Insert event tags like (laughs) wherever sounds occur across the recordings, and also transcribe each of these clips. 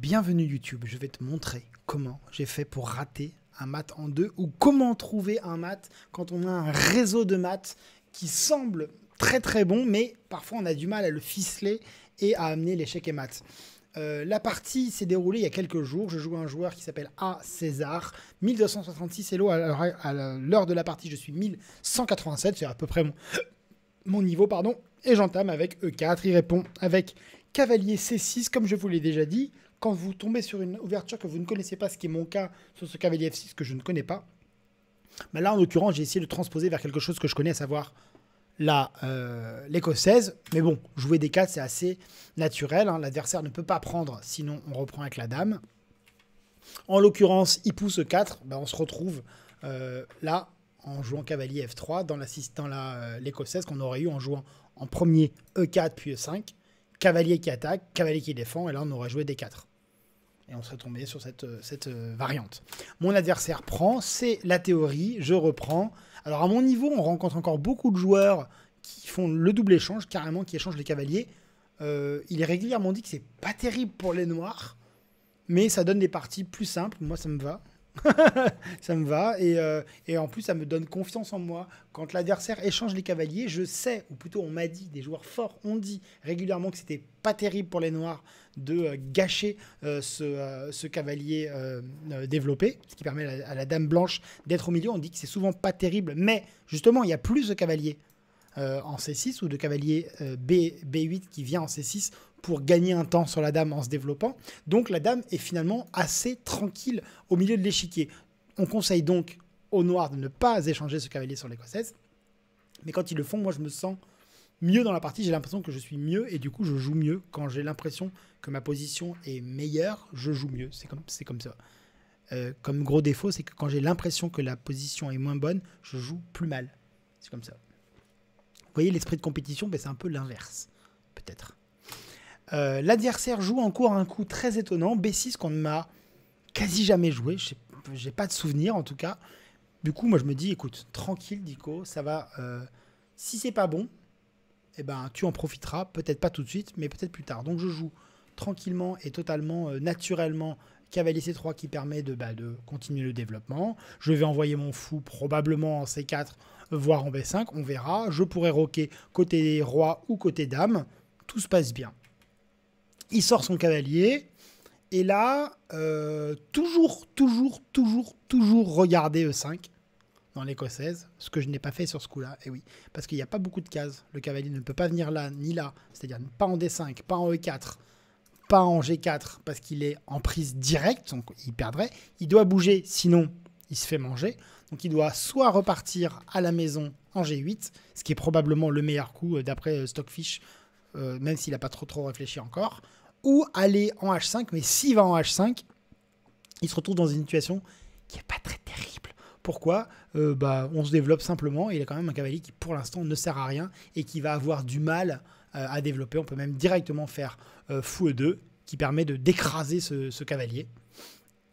Bienvenue YouTube, je vais te montrer comment j'ai fait pour rater un mat en deux ou comment trouver un mat quand on a un réseau de maths qui semble très très bon mais parfois on a du mal à le ficeler et à amener l'échec et mat. Euh, la partie s'est déroulée il y a quelques jours. Je joue un joueur qui s'appelle A. César. 1266 Elo à l'heure de la partie. Je suis 1187. C'est à peu près mon, mon niveau. pardon. Et j'entame avec E4. Il répond avec cavalier C6. Comme je vous l'ai déjà dit, quand vous tombez sur une ouverture que vous ne connaissez pas, ce qui est mon cas sur ce cavalier F6 que je ne connais pas, ben là en l'occurrence j'ai essayé de transposer vers quelque chose que je connais, à savoir la euh, l'écossaise. Mais bon, jouer des 4 c'est assez naturel, hein. l'adversaire ne peut pas prendre, sinon on reprend avec la dame. En l'occurrence, il pousse 4, ben on se retrouve euh, là en jouant cavalier F3 dans l'écossaise euh, l'écossaise qu'on aurait eu en jouant en premier E4 puis E5 cavalier qui attaque, cavalier qui défend, et là on aurait joué des 4 et on serait tombé sur cette, euh, euh, variante. Mon adversaire prend, c'est la théorie, je reprends. Alors à mon niveau, on rencontre encore beaucoup de joueurs qui font le double échange, carrément, qui échangent les cavaliers. Euh, il est régulièrement dit que c'est pas terrible pour les noirs, mais ça donne des parties plus simples, moi ça me va. (laughs) ça me va. Euh, et, en plus, ça me donne confiance en moi. Quand l'adversaire échange les cavaliers, je sais, ou plutôt on m'a dit, des joueurs forts ont dit régulièrement que c'était pas terrible pour les Noirs de euh, gâcher euh, ce, cavalier développé, ce qui permet à, la dame blanche d'être au milieu. On dit que c'est souvent pas terrible, mais justement, il y a plus de cavaliers. en C6 ou de cavaliers B, B8 qui vient en C6 pour gagner un temps sur la dame en se développant. Donc la dame est finalement assez tranquille au milieu de l'échiquier. On conseille donc aux noirs de ne pas échanger ce cavalier sur l'écossaise. Mais quand ils le font, moi je me sens mieux dans la partie, j'ai l'impression que je suis mieux et du coup je joue mieux. Quand j'ai l'impression que ma position est meilleure, je joue mieux. C'est comme, comme ça. Euh, comme gros défaut, c'est que quand j'ai l'impression que la position est moins bonne, je joue plus mal. C'est comme ça. Vous voyez, l'esprit de compétition, ben, c'est un peu l'inverse, peut-être. Euh, l'adversaire joue encore un coup très étonnant, B6 qu'on ne m'a quasi jamais joué, j'ai pas de souvenir en tout cas. Du coup, moi je me dis, écoute, tranquille Dico, ça va. Euh, si c'est pas bon, eh ben tu en profiteras, peut-être pas tout de suite, mais peut-être plus tard. Donc je joue tranquillement et totalement euh, naturellement cavalier C3 qui permet de, bah, de continuer le développement. Je vais envoyer mon fou probablement en C4, voire en B5, on verra. Je pourrais roquer côté roi ou côté dame. Tout se passe bien il sort son cavalier. Et là, euh, toujours, toujours, toujours, toujours regarder E5 dans l'écossaise, ce que je n'ai pas fait sur ce coup-là, et oui, parce qu'il n'y a pas beaucoup de cases. Le cavalier ne peut pas venir là, ni là, c'est-à-dire pas en D5, pas en E4, pas en G4, parce qu'il est en prise directe, donc il perdrait. Il doit bouger, sinon il se fait manger. Donc il doit soit repartir à la maison en G8, ce qui est probablement le meilleur coup euh, d'après euh, Stockfish euh, même s'il n'a pas trop, trop réfléchi encore, ou aller en H5, mais s'il va en H5, il se retrouve dans une situation qui n'est pas très terrible. Pourquoi euh, bah, On se développe simplement, il a quand même un cavalier qui pour l'instant ne sert à rien et qui va avoir du mal euh, à développer. On peut même directement faire fou E2, qui permet de d'écraser ce, cavalier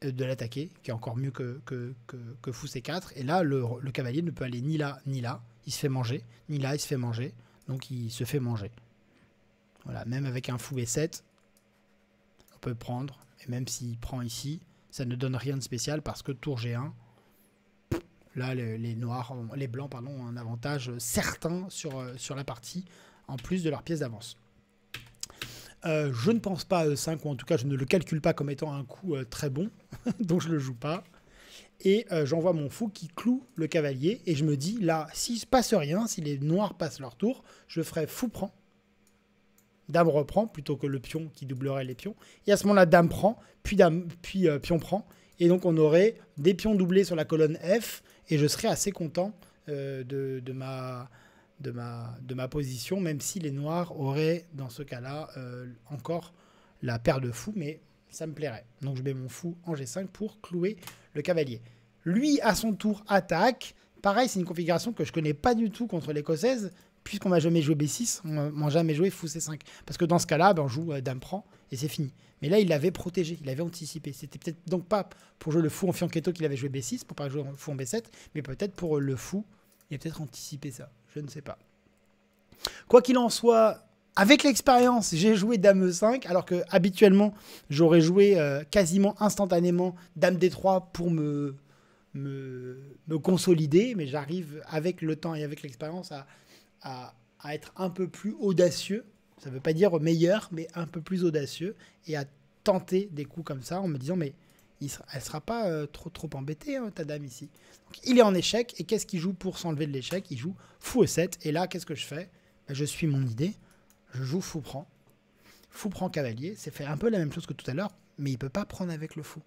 de l'attaquer, qui est encore mieux que, fou C4. Et là, le, cavalier ne peut aller ni là, ni là. Il se fait manger. Ni là, il se fait manger. Donc, il se fait manger. Voilà, même avec un fou v 7 on peut prendre. Et même s'il prend ici, ça ne donne rien de spécial parce que tour G1, là les, noirs, les blancs pardon, ont un avantage certain sur, euh, sur la partie, en plus de leur pièce d'avance. Euh, je ne pense pas à E5, ou en tout cas je ne le calcule pas comme étant un coup euh, très bon, (laughs) donc je ne le joue pas. Et j'envoie mon fou qui cloue le cavalier, et je me dis, là, s'il ne passe rien, si les noirs passent leur tour, je ferai fou prend, Dame reprend plutôt que le pion qui doublerait les pions. Et à ce moment-là, dame prend, puis, dame, puis euh, pion prend. Et donc on aurait des pions doublés sur la colonne F. Et je serais assez content euh, de, ma, de, ma, de ma position, même si les noirs auraient dans ce cas-là euh, encore la paire de fous. Mais ça me plairait. Donc je mets mon fou en G5 pour clouer le cavalier. Lui, à son tour, attaque. Pareil, c'est une configuration que je connais pas du tout contre l'écossaise, puisqu'on m'a jamais joué B6, on m'a jamais joué fou C5. Parce que dans ce cas-là, ben, on joue euh, dame prend et c'est fini. Mais là, il l'avait protégé, il avait anticipé. C'était peut-être donc pas pour jouer le fou en fianchetto qu'il avait joué B6, pour pas jouer fou en B7, mais peut-être pour euh, le fou, il a peut-être anticipé ça. Je ne sais pas. Quoi qu'il en soit, avec l'expérience, j'ai joué Dame 5 alors que habituellement, j'aurais joué euh, quasiment instantanément Dame D3 pour me, me consolider, mais j'arrive avec le temps et avec l'expérience à à, être un peu plus audacieux. Ça ne veut pas dire meilleur, mais un peu plus audacieux et à tenter des coups comme ça en me disant mais il ne sera pas euh, trop trop embêtée hein, ta dame ici. il est en échec et qu'est-ce qu'il joue pour s'enlever de l'échec Il joue fou e 7 et là qu'est-ce que je fais bah, Je suis mon idée, je joue fou prend, fou prend cavalier, c'est fait un peu la même chose que tout à l'heure, mais il peut pas prendre avec le fou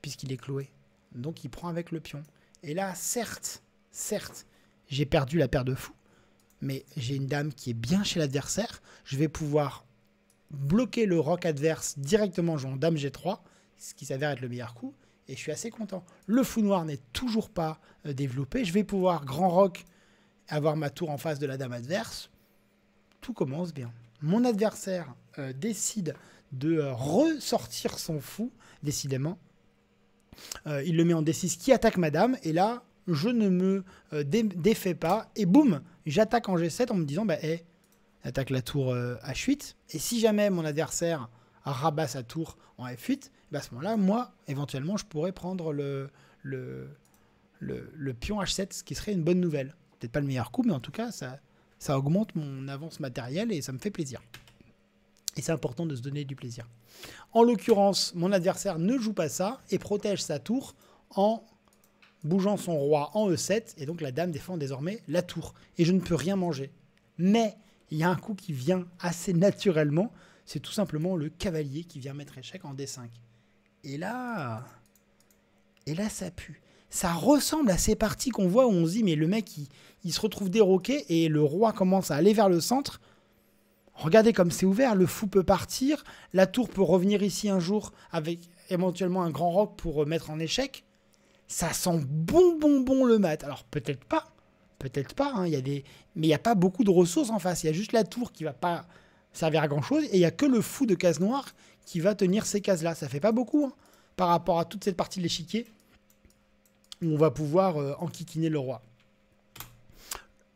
puisqu'il est cloué. Donc il prend avec le pion. Et là certes, certes, j'ai perdu la paire de fous, mais j'ai une dame qui est bien chez l'adversaire, je vais pouvoir bloquer le roc adverse directement en jouant dame G3, ce qui s'avère être le meilleur coup, et je suis assez content. Le fou noir n'est toujours pas euh, développé, je vais pouvoir grand roc avoir ma tour en face de la dame adverse. Tout commence bien. Mon adversaire euh, décide de euh, ressortir son fou, décidément. il le met en D6 qui attaque madame, et là, je ne me euh, défais pas, et boum, j'attaque en G7 en me disant, bah, attaque la tour H8, euh, et si jamais mon adversaire rabat sa tour en F8, bah, à ce moment-là, moi, éventuellement, je pourrais prendre le, le, le, le, pion H7, ce qui serait une bonne nouvelle. Peut-être pas le meilleur coup, mais en tout cas, ça, ça augmente mon avance matérielle et ça me fait plaisir. Et c'est important de se donner du plaisir. En l'occurrence, mon adversaire ne joue pas ça et protège sa tour en bougeant son roi en E7, et donc la dame défend désormais la tour. Et je ne peux rien manger. Mais il y a un coup qui vient assez naturellement, c'est tout simplement le cavalier qui vient mettre échec en D5. Et là... Et là, ça pue. Ça ressemble à ces parties qu'on voit où on se dit, mais le mec, il, il se retrouve déroqué et le roi commence à aller vers le centre. Regardez comme c'est ouvert, le fou peut partir, la tour peut revenir ici un jour avec éventuellement un grand roc pour euh, mettre en échec ça sent bon, bon, bon le mat. Alors peut-être pas, peut-être pas, hein, y a des... mais il n'y a pas beaucoup de ressources en face. Il y a juste la tour qui va pas servir à grand-chose, et il n'y a que le fou de case noire qui va tenir ces cases-là. Ça fait pas beaucoup hein, par rapport à toute cette partie de l'échiquier où on va pouvoir euh, enquiquiner le roi.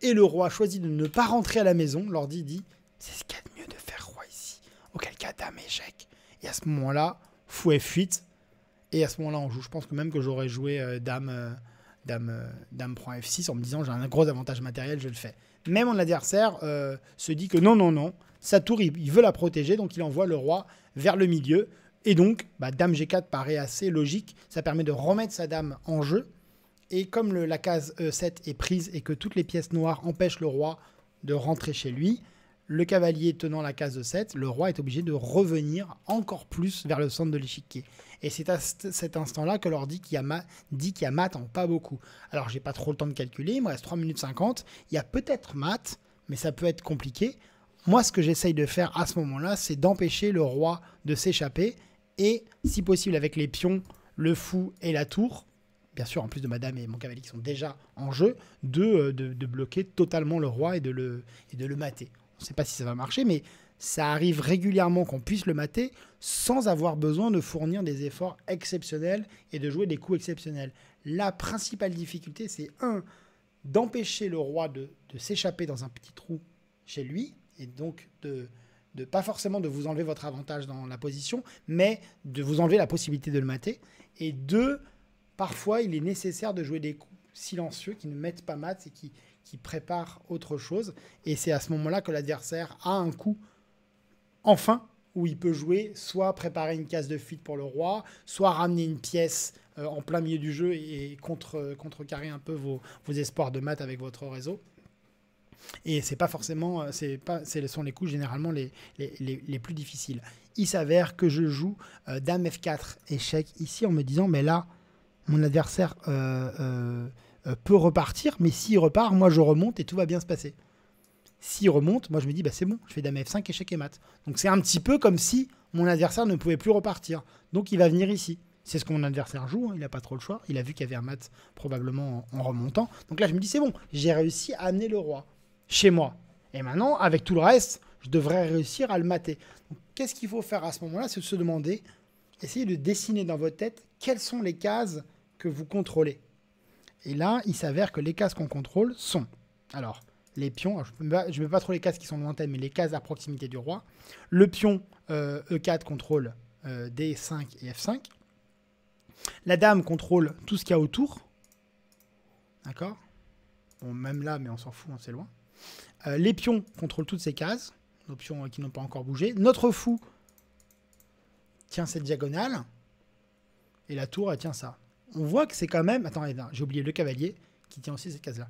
Et le roi choisit de ne pas rentrer à la maison. L'ordi dit C'est ce qu'il y a de mieux de faire roi ici. Auquel cas, dame échec. Et à ce moment-là, fou fuite. Et à ce moment-là, on joue. Je pense que même que j'aurais joué euh, dame, euh, dame, euh, dame F6 en me disant j'ai un gros avantage matériel, je le fais. Mais mon adversaire se dit que non, non, non, sa tour, il, veut la protéger, donc il envoie le roi vers le milieu. Et donc, bah, dame G4 paraît assez logique. Ça permet de remettre sa dame en jeu. Et comme la case E7 est prise et que toutes les pièces noires empêchent le roi de rentrer chez lui, le cavalier tenant la case de 7, le roi est obligé de revenir encore plus vers le centre de l'échiquier. Et c'est à cet instant-là que l'ordi dit qu'il y a mat en pas beaucoup. Alors j'ai pas trop le temps de calculer, il me reste 3 minutes 50, il y a peut-être mat, mais ça peut être compliqué. Moi ce que j'essaye de faire à ce moment-là, c'est d'empêcher le roi de s'échapper, et si possible avec les pions, le fou et la tour, bien sûr, en plus de Madame et mon cavalier qui sont déjà en jeu, de, euh, bloquer totalement le roi et de le mater on ne sait pas si ça va marcher, mais ça arrive régulièrement qu'on puisse le mater sans avoir besoin de fournir des efforts exceptionnels et de jouer des coups exceptionnels. La principale difficulté, c'est un, d'empêcher le roi de, s'échapper dans un petit trou chez lui, et donc de, de pas forcément de vous enlever votre avantage dans la position, mais de vous enlever la possibilité de le mater. Et deux, parfois, il est nécessaire de jouer des coups silencieux qui ne mettent pas mat et qui, qui prépare autre chose. Et c'est à ce moment-là que l'adversaire a un coup, enfin, où il peut jouer, soit préparer une case de fuite pour le roi, soit ramener une pièce euh, en plein milieu du jeu et, contre, euh, contrecarrer un peu vos, espoirs de maths avec votre réseau. Et c'est pas forcément, euh, c'est pas, ce sont les coups généralement les, les, plus difficiles. Il s'avère que je joue dame F4 échec ici en me disant, mais là, mon adversaire euh, peut repartir, mais s'il repart, moi je remonte et tout va bien se passer. S'il remonte, moi je me dis, bah, c'est bon, je fais dame F5, échec et mat. Donc c'est un petit peu comme si mon adversaire ne pouvait plus repartir. Donc il va venir ici. C'est ce que mon adversaire joue, hein, il n'a pas trop le choix. Il a vu qu'il y avait un mat probablement en, remontant. Donc là, je me dis, c'est bon, j'ai réussi à amener le roi chez moi. Et maintenant, avec tout le reste, je devrais réussir à le mater. Qu'est-ce qu'il faut faire à ce moment-là C'est de se demander, essayer de dessiner dans votre tête quelles sont les cases que vous contrôlez. Et là, il s'avère que les cases qu'on contrôle sont, alors, les pions, je ne mets pas trop les cases qui sont lointaines, mais les cases à proximité du roi. Le pion E4 euh, e contrôle euh, D5 et F5. La dame contrôle tout ce qu'il y a autour. D'accord Bon, même là, mais on s'en fout, on s'est loin. Euh, les pions contrôlent toutes ces cases, nos pions qui n'ont pas encore bougé. Notre fou tient cette diagonale. Et la tour, elle tient ça on voit que c'est quand même. Attends, eh j'ai oublié le cavalier qui tient aussi cette case-là.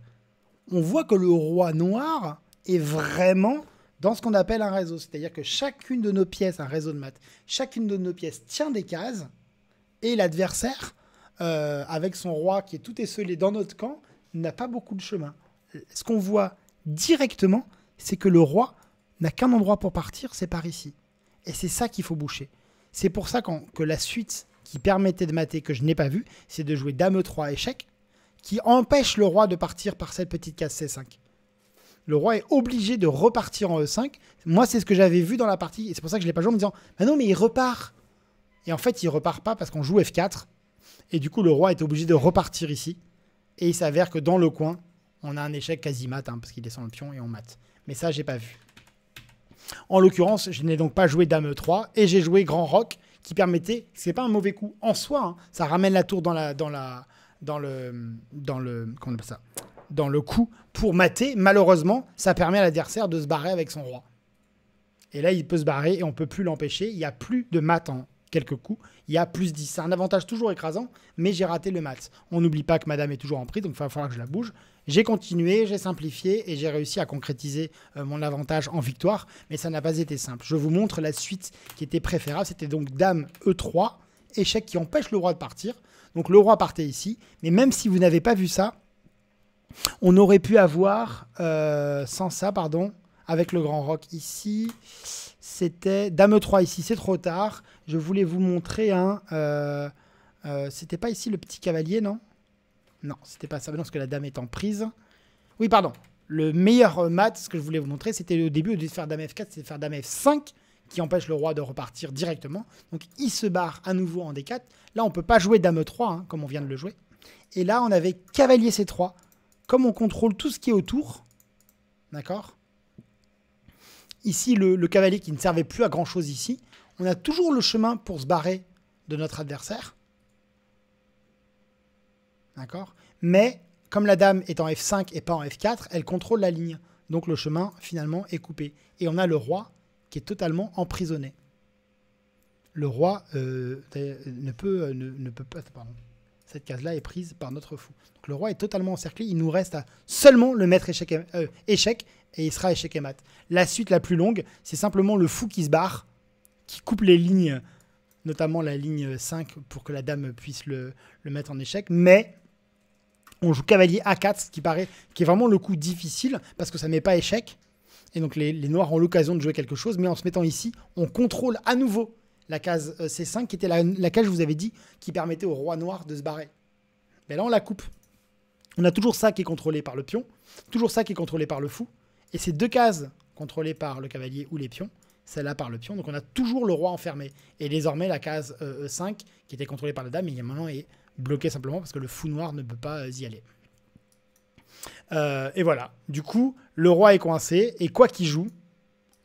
On voit que le roi noir est vraiment dans ce qu'on appelle un réseau. C'est-à-dire que chacune de nos pièces, un réseau de maths, chacune de nos pièces tient des cases et l'adversaire, euh, avec son roi qui est tout esselé dans notre camp, n'a pas beaucoup de chemin. Ce qu'on voit directement, c'est que le roi n'a qu'un endroit pour partir, c'est par ici. Et c'est ça qu'il faut boucher. C'est pour ça que la suite qui permettait de mater, que je n'ai pas vu, c'est de jouer Dame 3 échec, qui empêche le roi de partir par cette petite case C5. Le roi est obligé de repartir en E5. Moi, c'est ce que j'avais vu dans la partie, et c'est pour ça que je ne l'ai pas joué en me disant bah non, mais il repart Et en fait, il repart pas parce qu'on joue F4, et du coup, le roi est obligé de repartir ici. Et il s'avère que dans le coin, on a un échec quasi mat, hein, parce qu'il descend le pion et on mate. Mais ça, j'ai pas vu. En l'occurrence, je n'ai donc pas joué Dame 3 et j'ai joué Grand Rock qui permettait, c'est pas un mauvais coup en soi, hein. ça ramène la tour dans la dans la dans le dans le comment on appelle ça dans le coup pour mater. Malheureusement, ça permet à l'adversaire de se barrer avec son roi. Et là, il peut se barrer et on peut plus l'empêcher. Il n'y a plus de mat en, quelques coups, il y a plus 10. C'est un avantage toujours écrasant, mais j'ai raté le match On n'oublie pas que madame est toujours en prix, donc il va falloir que je la bouge. J'ai continué, j'ai simplifié et j'ai réussi à concrétiser euh, mon avantage en victoire, mais ça n'a pas été simple. Je vous montre la suite qui était préférable. C'était donc dame E3, échec qui empêche le roi de partir. Donc le roi partait ici, mais même si vous n'avez pas vu ça, on aurait pu avoir, euh, sans ça, pardon, avec le grand roc ici, c'était Dame 3 ici, c'est trop tard. Je voulais vous montrer un... Euh, euh, c'était pas ici le petit cavalier, non Non, c'était pas ça. parce que la dame est en prise. Oui, pardon. Le meilleur mat, ce que je voulais vous montrer, c'était au début, au lieu de faire Dame F4, c'est de faire Dame F5, qui empêche le roi de repartir directement. Donc il se barre à nouveau en D4. Là, on peut pas jouer Dame 3, hein, comme on vient de le jouer. Et là, on avait Cavalier C3. Comme on contrôle tout ce qui est autour, d'accord ici le, cavalier qui ne servait plus à grand chose ici. On a toujours le chemin pour se barrer de notre adversaire. D'accord Mais comme la dame est en F5 et pas en F4, elle contrôle la ligne. Donc le chemin finalement est coupé. Et on a le roi qui est totalement emprisonné. Le roi euh, ne, peut, euh, ne peut pas... Pardon cette case-là est prise par notre fou. le roi est totalement encerclé, il nous reste à seulement le mettre échec, et, euh, échec et il sera échec et mat. La suite la plus longue, c'est simplement le fou qui se barre, qui coupe les lignes, notamment la ligne 5 pour que la dame puisse le, mettre en échec, mais on joue cavalier A4, ce qui paraît, qui est vraiment le coup difficile, parce que ça ne met pas échec. Et donc les, les noirs ont l'occasion de jouer quelque chose, mais en se mettant ici, on contrôle à nouveau la case euh, C5, qui était la, case, je vous avais dit, qui permettait au roi noir de se barrer. Mais là, on la coupe. On a toujours ça qui est contrôlé par le pion, toujours ça qui est contrôlé par le fou, et ces deux cases contrôlées par le cavalier ou les pions, celle-là par le pion, donc on a toujours le roi enfermé. Et désormais, la case E5, euh, euh, qui était contrôlée par la dame, il maintenant est bloquée simplement parce que le fou noir ne peut pas y aller. et voilà. Du coup, le roi est coincé, et quoi qu'il joue,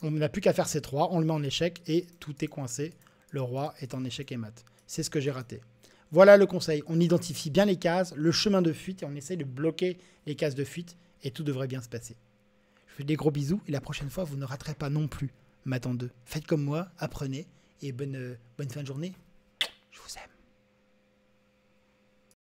on n'a plus qu'à faire ces trois, on le met en échec, et tout est coincé le roi est en échec et mat. C'est ce que j'ai raté. Voilà le conseil. On identifie bien les cases, le chemin de fuite et on essaie de bloquer les cases de fuite et tout devrait bien se passer. Je vous fais des gros bisous et la prochaine fois, vous ne raterez pas non plus en deux. Faites comme moi, apprenez et bonne, euh, bonne fin de journée. Je vous aime.